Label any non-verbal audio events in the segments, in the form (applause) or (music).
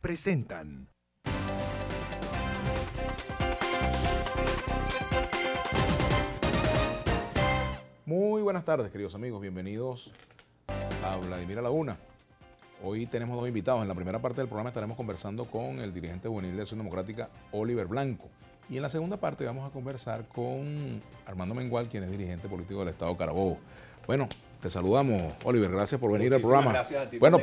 Presentan. Muy buenas tardes, queridos amigos. Bienvenidos a Vladimir a la Hoy tenemos dos invitados. En la primera parte del programa estaremos conversando con el dirigente juvenil de la Acción Democrática, Oliver Blanco. Y en la segunda parte vamos a conversar con Armando Mengual, quien es dirigente político del Estado Carabobo. Bueno, te saludamos, Oliver. Gracias por venir al programa. Gracias a ti bueno,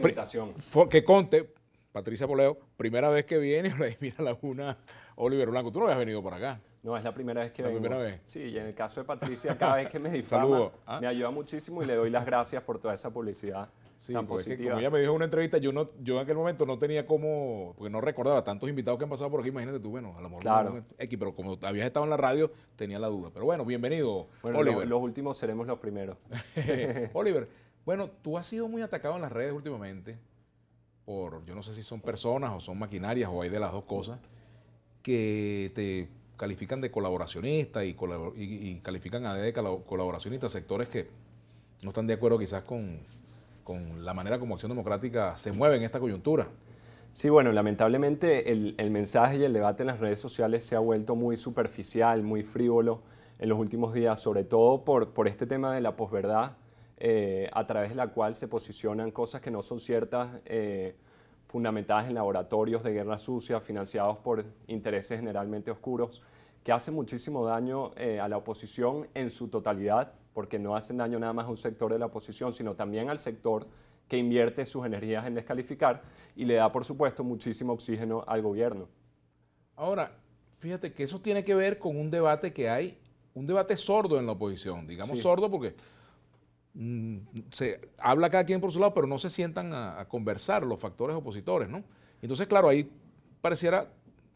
por Que conte, Patricia Poleo, primera vez que viene, la (laughs) una, Oliver Blanco. Tú no habías venido por acá. No, es la primera vez que la primera vez. Sí, y en el caso de Patricia, cada vez que me (laughs) difama, ah. me ayuda muchísimo y le doy las gracias por toda esa publicidad sí, tan positiva. como ella me dijo en una entrevista, yo no, yo en aquel momento no tenía como, porque no recordaba tantos invitados que han pasado por aquí, imagínate tú, bueno, a lo mejor claro. pero como habías estado en la radio, tenía la duda. Pero bueno, bienvenido, Oliver. los últimos seremos los primeros. (laughs) Oliver, bueno, tú has sido muy atacado en las redes últimamente yo no sé si son personas o son maquinarias o hay de las dos cosas, que te califican de colaboracionista y, y, califican a de colaboracionista sectores que no están de acuerdo quizás con, con la manera como Acción Democrática se mueve en esta coyuntura. Sí, bueno, lamentablemente el, mensaje y el debate en las redes sociales se ha vuelto muy superficial, muy frívolo en los últimos días, sobre todo por, por este tema de la posverdad eh, a través de la cual se posicionan cosas que no son ciertas, eh, fundamentadas en laboratorios de guerra sucia, financiados por intereses generalmente oscuros, que hacen muchísimo daño eh, a la oposición en su totalidad, porque no hacen daño nada más a un sector de la oposición, sino también al sector que invierte sus energías en descalificar y le da, por supuesto, muchísimo oxígeno al gobierno. Ahora, fíjate que eso tiene que ver con un debate que hay, un debate sordo en la oposición, digamos sordo porque Mm, se habla cada quien por su lado, pero no se sientan a, conversar los factores opositores, ¿no? Entonces, claro, ahí pareciera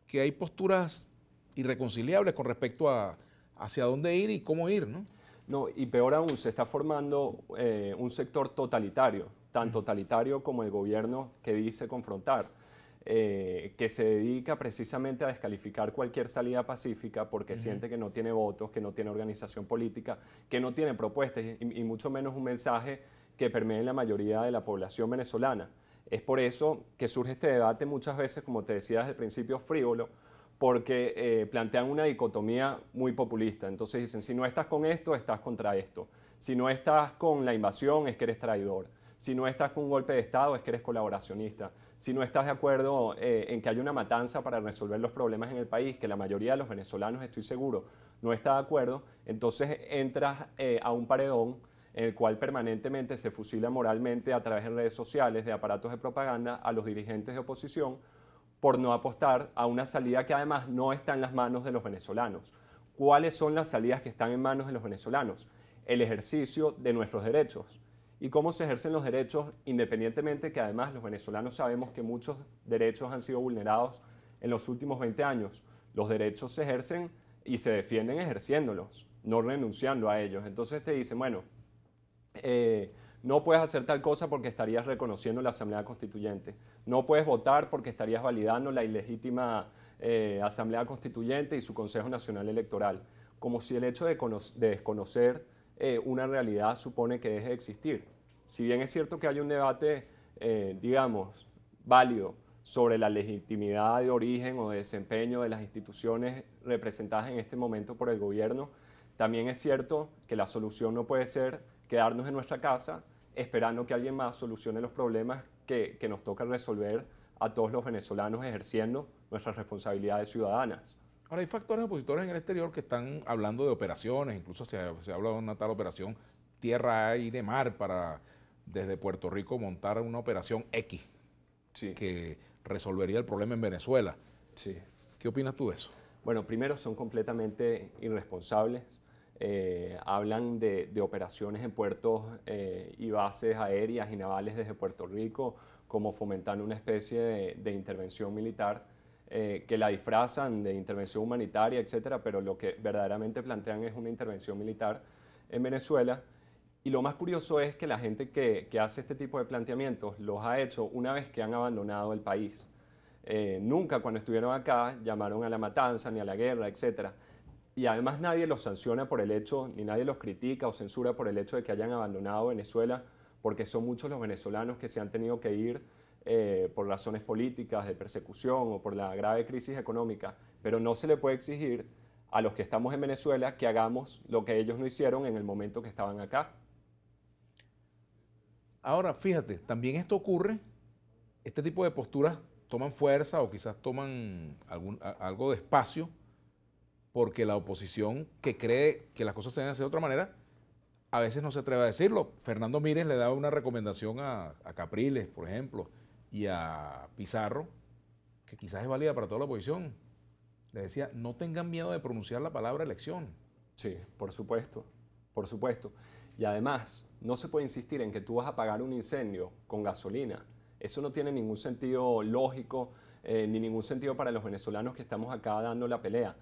que hay posturas irreconciliables con respecto a hacia dónde ir y cómo ir, ¿no? No, y peor aún, se está formando eh, un sector totalitario, tan totalitario como el gobierno que dice confrontar. Eh, que se dedica precisamente a descalificar cualquier salida pacífica porque siente que no tiene votos, que no tiene organización política, que no tiene propuestas y, mucho menos un mensaje que permee la mayoría de la población venezolana. Es por eso que surge este debate muchas veces, como te decía desde el principio, frívolo, porque eh, plantean una dicotomía muy populista. Entonces dicen, si no estás con esto, estás contra esto. Si no estás con la invasión, es que eres traidor. Si no estás con un golpe de Estado es que eres colaboracionista. Si no estás de acuerdo eh, en que hay una matanza para resolver los problemas en el país, que la mayoría de los venezolanos, estoy seguro, no está de acuerdo, entonces entras eh, a un paredón en el cual permanentemente se fusila moralmente a través de redes sociales, de aparatos de propaganda, a los dirigentes de oposición por no apostar a una salida que además no está en las manos de los venezolanos. ¿Cuáles son las salidas que están en manos de los venezolanos? El ejercicio de nuestros derechos y cómo se ejercen los derechos, independientemente que además los venezolanos sabemos que muchos derechos han sido vulnerados en los últimos 20 años. Los derechos se ejercen y se defienden ejerciéndolos, no renunciando a ellos. Entonces te dicen, bueno, eh, no puedes hacer tal cosa porque estarías reconociendo la Asamblea Constituyente. No puedes votar porque estarías validando la ilegítima eh, Asamblea Constituyente y su Consejo Nacional Electoral. Como si el hecho de desconocer eh, una realidad supone que deje de existir. Si bien es cierto que hay un debate, eh, digamos, válido sobre la legitimidad de origen o de desempeño de las instituciones representadas en este momento por el gobierno, también es cierto que la solución no puede ser quedarnos en nuestra casa esperando que alguien más solucione los problemas que, que nos toca resolver a todos los venezolanos ejerciendo nuestras responsabilidades ciudadanas. Ahora, hay factores opositores en el exterior que están hablando de operaciones, incluso se, ha habla de una tal operación tierra, de mar para desde Puerto Rico montar una operación X que resolvería el problema en Venezuela. ¿Qué opinas tú de eso? Bueno, primero son completamente irresponsables. Eh, hablan de, operaciones en puertos eh, y bases aéreas y navales desde Puerto Rico como fomentando una especie de intervención militar eh, que la disfrazan de intervención humanitaria, etcétera, pero lo que verdaderamente plantean es una intervención militar en Venezuela. Y lo más curioso es que la gente que, hace este tipo de planteamientos los ha hecho una vez que han abandonado el país. Eh, nunca cuando estuvieron acá llamaron a la matanza ni a la guerra, etcétera. Y además nadie los sanciona por el hecho, ni nadie los critica o censura por el hecho de que hayan abandonado Venezuela, porque son muchos los venezolanos que se han tenido que ir eh, por razones políticas, de persecución o por la grave crisis económica, pero no se le puede exigir a los que estamos en Venezuela que hagamos lo que ellos no hicieron en el momento que estaban acá. Ahora, fíjate, también esto ocurre, este tipo de posturas toman fuerza o quizás toman algo de espacio porque la oposición que cree que las cosas se deben hacer de otra manera a veces no se atreve a decirlo. Fernando Mírez le daba una recomendación a Capriles, por ejemplo, y a Pizarro, que quizás es válida para toda la oposición, le decía, no tengan miedo de pronunciar la palabra elección. Sí, por supuesto, por supuesto. Y además, no se puede insistir en que tú vas a pagar un incendio con gasolina. Eso no tiene ningún sentido lógico, eh, ni ningún sentido para los venezolanos que estamos acá dando la pelea.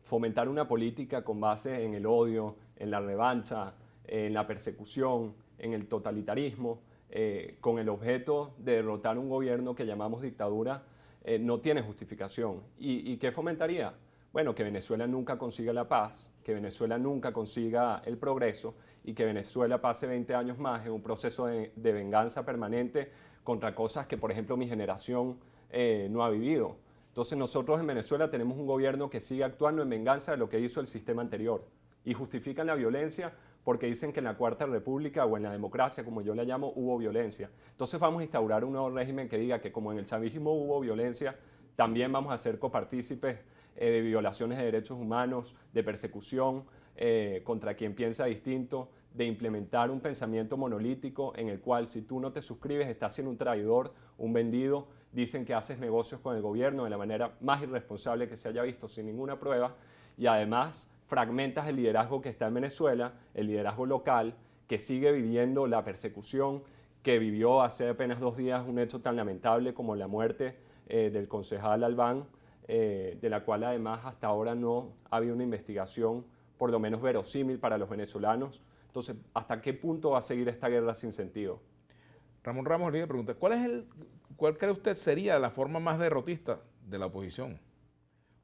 Fomentar una política con base en el odio, en la revancha, en la persecución, en el totalitarismo, eh, con el objeto de derrotar un gobierno que llamamos dictadura eh, no tiene justificación. ¿Y, qué fomentaría? Bueno, que Venezuela nunca consiga la paz, que Venezuela nunca consiga el progreso y que Venezuela pase 20 años más en un proceso de, venganza permanente contra cosas que, por ejemplo, mi generación eh, no ha vivido. Entonces nosotros en Venezuela tenemos un gobierno que sigue actuando en venganza de lo que hizo el sistema anterior y justifican la violencia porque dicen que en la Cuarta República o en la democracia, como yo la llamo, hubo violencia. Entonces vamos a instaurar un nuevo régimen que diga que como en el chavismo hubo violencia, también vamos a ser copartícipes eh, de violaciones de derechos humanos, de persecución eh, contra quien piensa distinto, de implementar un pensamiento monolítico en el cual si tú no te suscribes estás siendo un traidor, un vendido, dicen que haces negocios con el gobierno de la manera más irresponsable que se haya visto, sin ninguna prueba, y además fragmentas el liderazgo que está en Venezuela, el liderazgo local, que sigue viviendo la persecución que vivió hace apenas dos días un hecho tan lamentable como la muerte eh, del concejal Albán, eh, de la cual además hasta ahora no había una investigación por lo menos verosímil para los venezolanos. Entonces, ¿hasta qué punto va a seguir esta guerra sin sentido? Ramón Ramos le pregunta, ¿cuál, es ¿cuál cree usted sería la forma más derrotista de la oposición?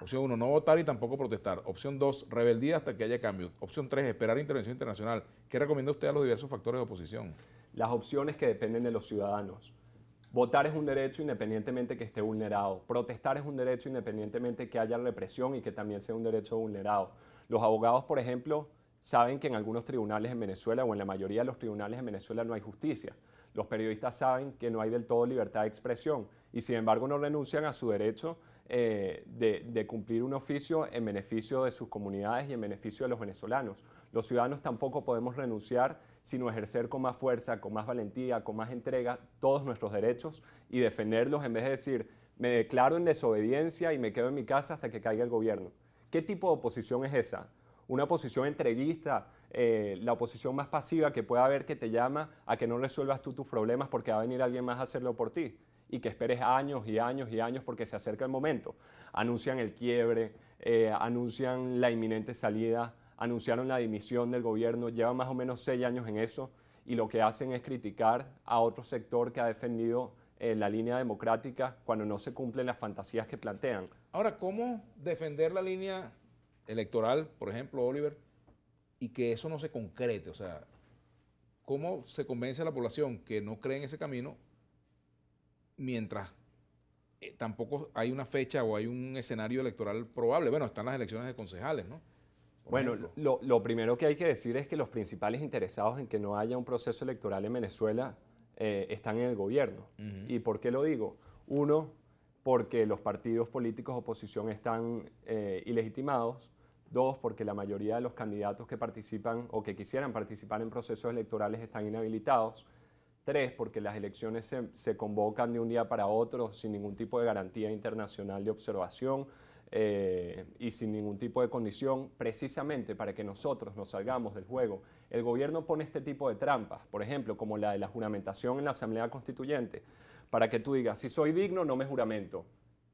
Opción 1, no votar y tampoco protestar. Opción 2, rebeldía hasta que haya cambio. Opción 3, esperar intervención internacional. ¿Qué recomienda usted a los diversos factores de oposición? Las opciones que dependen de los ciudadanos. Votar es un derecho independientemente que esté vulnerado. Protestar es un derecho independientemente que haya represión y que también sea un derecho vulnerado. Los abogados, por ejemplo, saben que en algunos tribunales en Venezuela o en la mayoría de los tribunales en Venezuela no hay justicia. Los periodistas saben que no hay del todo libertad de expresión y sin embargo no renuncian a su derecho eh, de, cumplir un oficio en beneficio de sus comunidades y en beneficio de los venezolanos. Los ciudadanos tampoco podemos renunciar, sino ejercer con más fuerza, con más valentía, con más entrega todos nuestros derechos y defenderlos en vez de decir, me declaro en desobediencia y me quedo en mi casa hasta que caiga el gobierno. ¿Qué tipo de oposición es esa? Una oposición entreguista, eh, la oposición más pasiva que pueda haber que te llama a que no resuelvas tú tus problemas porque va a venir alguien más a hacerlo por ti y que esperes años y años y años porque se acerca el momento. Anuncian el quiebre, eh, anuncian la inminente salida, anunciaron la dimisión del gobierno, llevan más o menos seis años en eso y lo que hacen es criticar a otro sector que ha defendido eh, la línea democrática cuando no se cumplen las fantasías que plantean. Ahora, ¿cómo defender la línea electoral, por ejemplo, Oliver, y que eso no se concrete? O sea, ¿cómo se convence a la población que no cree en ese camino mientras eh, tampoco hay una fecha o hay un escenario electoral probable. Bueno, están las elecciones de concejales, ¿no? bueno, lo, primero que hay que decir es que los principales interesados en que no haya un proceso electoral en Venezuela eh, están en el gobierno. ¿Y por qué lo digo? Uno, porque los partidos políticos oposición están eh, ilegitimados. Dos, porque la mayoría de los candidatos que participan o que quisieran participar en procesos electorales están inhabilitados. Tres, porque las elecciones se, convocan de un día para otro sin ningún tipo de garantía internacional de observación eh, y sin ningún tipo de condición, precisamente para que nosotros nos salgamos del juego. El gobierno pone este tipo de trampas, por ejemplo, como la de la juramentación en la Asamblea Constituyente, para que tú digas, si soy digno, no me juramento.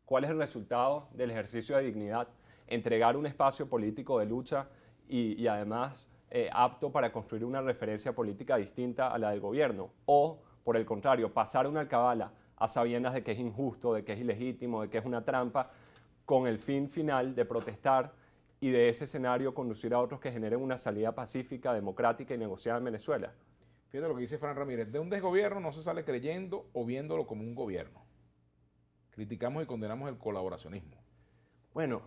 ¿Cuál es el resultado del ejercicio de dignidad? Entregar un espacio político de lucha y además eh, apto para construir una referencia política distinta a la del gobierno. O, por el contrario, pasar una alcabala a sabiendas de que es injusto, de que es ilegítimo, de que es una trampa, con el fin final de protestar y de ese escenario conducir a otros que generen una salida pacífica, democrática y negociada en Venezuela. Fíjate lo que dice Fran Ramírez, de un desgobierno no se sale creyendo o viéndolo como un gobierno. Criticamos y condenamos el colaboracionismo. Bueno,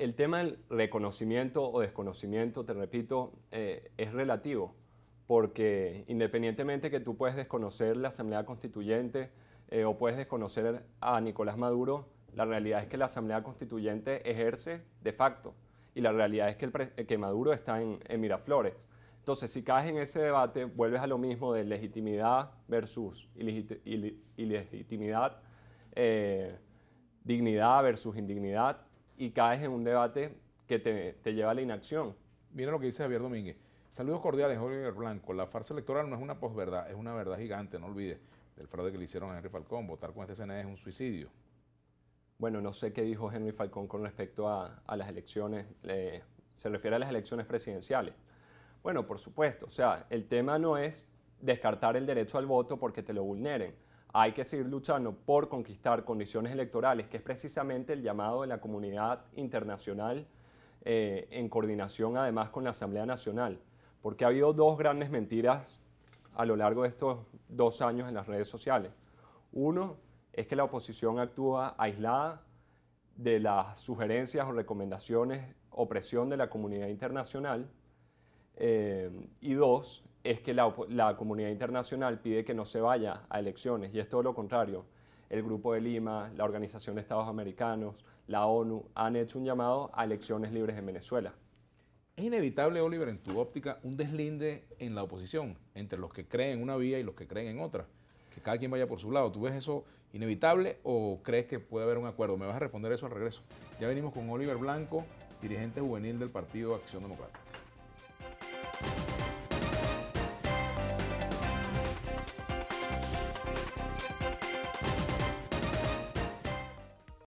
el tema del reconocimiento o desconocimiento, te repito, eh, es relativo, porque independientemente que tú puedes desconocer la Asamblea Constituyente eh, o puedes desconocer a Nicolás Maduro, la realidad es que la Asamblea Constituyente ejerce de facto y la realidad es que, el que Maduro está en, Miraflores. Entonces, si caes en ese debate, vuelves a lo mismo de legitimidad versus ilegitimidad, eh, dignidad versus indignidad, y caes en un debate que te, lleva a la inacción. Mira lo que dice Javier Domínguez. Saludos cordiales, Jorge Blanco. La farsa electoral no es una posverdad, es una verdad gigante, no olvides. Del fraude que le hicieron a Henry Falcón, votar con este CNE es un suicidio. Bueno, no sé qué dijo Henry Falcón con respecto a, las elecciones, se refiere a las elecciones presidenciales. Bueno, por supuesto, o sea, el tema no es descartar el derecho al voto porque te lo vulneren hay que seguir luchando por conquistar condiciones electorales, que es precisamente el llamado de la comunidad internacional eh, en coordinación además con la Asamblea Nacional, porque ha habido dos grandes mentiras a lo largo de estos dos años en las redes sociales. Uno es que la oposición actúa aislada de las sugerencias o recomendaciones o presión de la comunidad internacional. Eh, y dos, es que la, comunidad internacional pide que no se vaya a elecciones y es todo lo contrario. El Grupo de Lima, la Organización de Estados Americanos, la ONU han hecho un llamado a elecciones libres en Venezuela. Es inevitable, Oliver, en tu óptica, un deslinde en la oposición entre los que creen en una vía y los que creen en otra. Que cada quien vaya por su lado. ¿Tú ves eso inevitable o crees que puede haber un acuerdo? Me vas a responder eso al regreso. Ya venimos con Oliver Blanco, dirigente juvenil del Partido Acción Democrática.